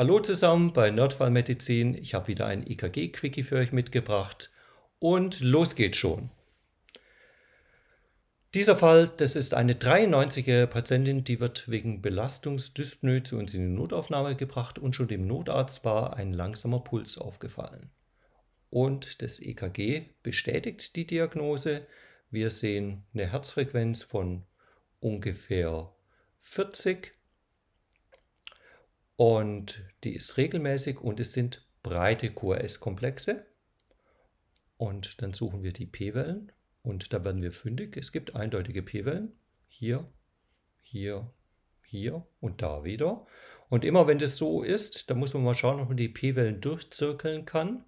Hallo zusammen bei Nordfallmedizin. Ich habe wieder ein EKG-Quickie für euch mitgebracht und los geht's schon. Dieser Fall, das ist eine 93-jährige Patientin, die wird wegen Belastungsdyspnoe zu uns in die Notaufnahme gebracht und schon dem Notarzt war ein langsamer Puls aufgefallen. Und das EKG bestätigt die Diagnose. Wir sehen eine Herzfrequenz von ungefähr 40 und die ist regelmäßig und es sind breite QRS-Komplexe. Und dann suchen wir die P-Wellen und da werden wir fündig. Es gibt eindeutige P-Wellen. Hier, hier, hier und da wieder. Und immer wenn das so ist, dann muss man mal schauen, ob man die P-Wellen durchzirkeln kann.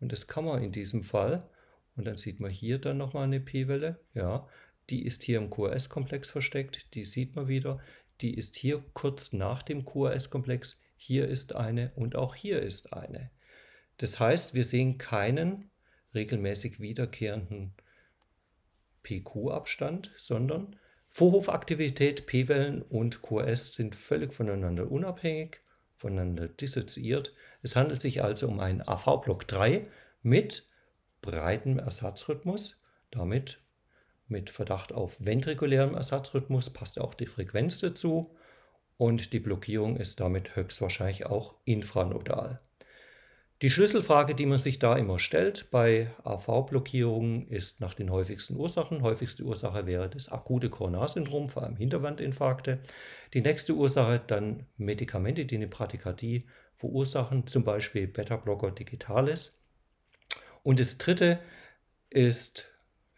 Und das kann man in diesem Fall. Und dann sieht man hier dann nochmal eine P-Welle. Ja, die ist hier im QRS-Komplex versteckt. Die sieht man wieder die ist hier kurz nach dem QRS-Komplex, hier ist eine und auch hier ist eine. Das heißt, wir sehen keinen regelmäßig wiederkehrenden PQ-Abstand, sondern Vorhofaktivität, P-Wellen und QRS sind völlig voneinander unabhängig, voneinander dissoziiert. Es handelt sich also um einen AV-Block 3 mit breitem Ersatzrhythmus, damit mit Verdacht auf ventrikulärem Ersatzrhythmus passt auch die Frequenz dazu und die Blockierung ist damit höchstwahrscheinlich auch infranodal. Die Schlüsselfrage, die man sich da immer stellt bei AV-Blockierungen, ist nach den häufigsten Ursachen. Häufigste Ursache wäre das akute Koronarsyndrom, vor allem Hinterwandinfarkte. Die nächste Ursache dann Medikamente, die eine Bradykardie verursachen, zum Beispiel Beta-Blocker Digitalis. Und das dritte ist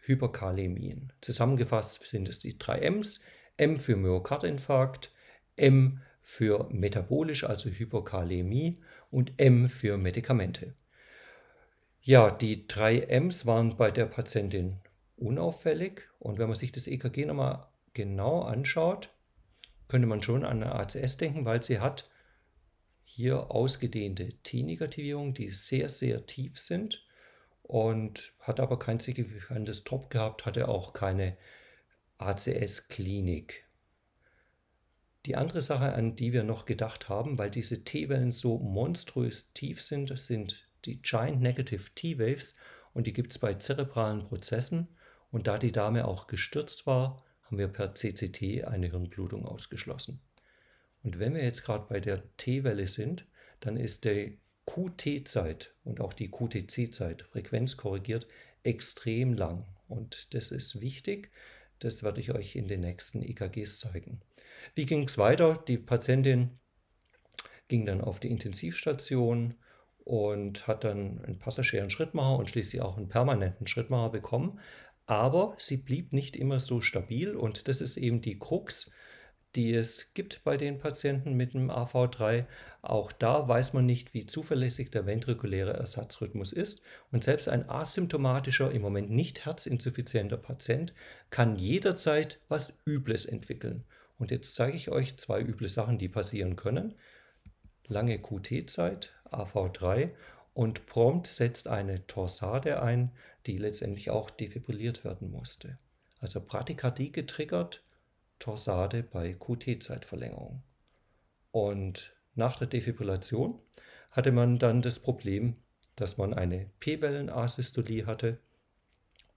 Hyperkalämien. Zusammengefasst sind es die drei Ms. M für Myokardinfarkt, M für metabolisch, also Hyperkalämie und M für Medikamente. Ja, die drei Ms waren bei der Patientin unauffällig und wenn man sich das EKG nochmal genau anschaut, könnte man schon an eine ACS denken, weil sie hat hier ausgedehnte T-Negativierungen, die sehr, sehr tief sind und hat aber kein signifikantes Drop gehabt, hatte auch keine ACS-Klinik. Die andere Sache, an die wir noch gedacht haben, weil diese T-Wellen so monströs tief sind, sind die Giant Negative T-Waves und die gibt es bei zerebralen Prozessen. Und da die Dame auch gestürzt war, haben wir per CCT eine Hirnblutung ausgeschlossen. Und wenn wir jetzt gerade bei der T-Welle sind, dann ist die QT-Zeit und auch die QTC-Zeit, frequenzkorrigiert, extrem lang. Und das ist wichtig. Das werde ich euch in den nächsten EKGs zeigen. Wie ging es weiter? Die Patientin ging dann auf die Intensivstation und hat dann einen passagieren Schrittmacher und schließlich auch einen permanenten Schrittmacher bekommen. Aber sie blieb nicht immer so stabil und das ist eben die Krux die es gibt bei den Patienten mit einem AV3. Auch da weiß man nicht, wie zuverlässig der ventrikuläre Ersatzrhythmus ist. Und selbst ein asymptomatischer, im Moment nicht herzinsuffizienter Patient kann jederzeit was Übles entwickeln. Und jetzt zeige ich euch zwei üble Sachen, die passieren können. Lange QT-Zeit, AV3 und prompt setzt eine Torsade ein, die letztendlich auch defibrilliert werden musste. Also Pratikardie getriggert, Torsade bei QT-Zeitverlängerung. Und nach der Defibrillation hatte man dann das Problem, dass man eine P-Wellen-Asystolie hatte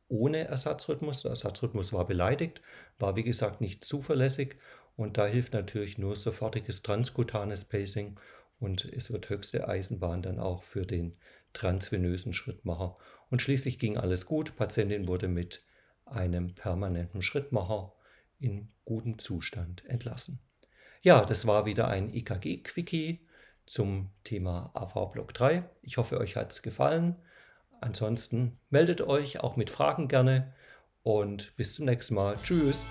ohne Ersatzrhythmus. Der Ersatzrhythmus war beleidigt, war wie gesagt nicht zuverlässig und da hilft natürlich nur sofortiges transkutanes Pacing und es wird höchste Eisenbahn dann auch für den transvenösen Schrittmacher. Und schließlich ging alles gut. Patientin wurde mit einem permanenten Schrittmacher in gutem Zustand entlassen. Ja, das war wieder ein EKG-Quickie zum Thema AV Block 3. Ich hoffe, euch hat es gefallen. Ansonsten meldet euch auch mit Fragen gerne und bis zum nächsten Mal. Tschüss.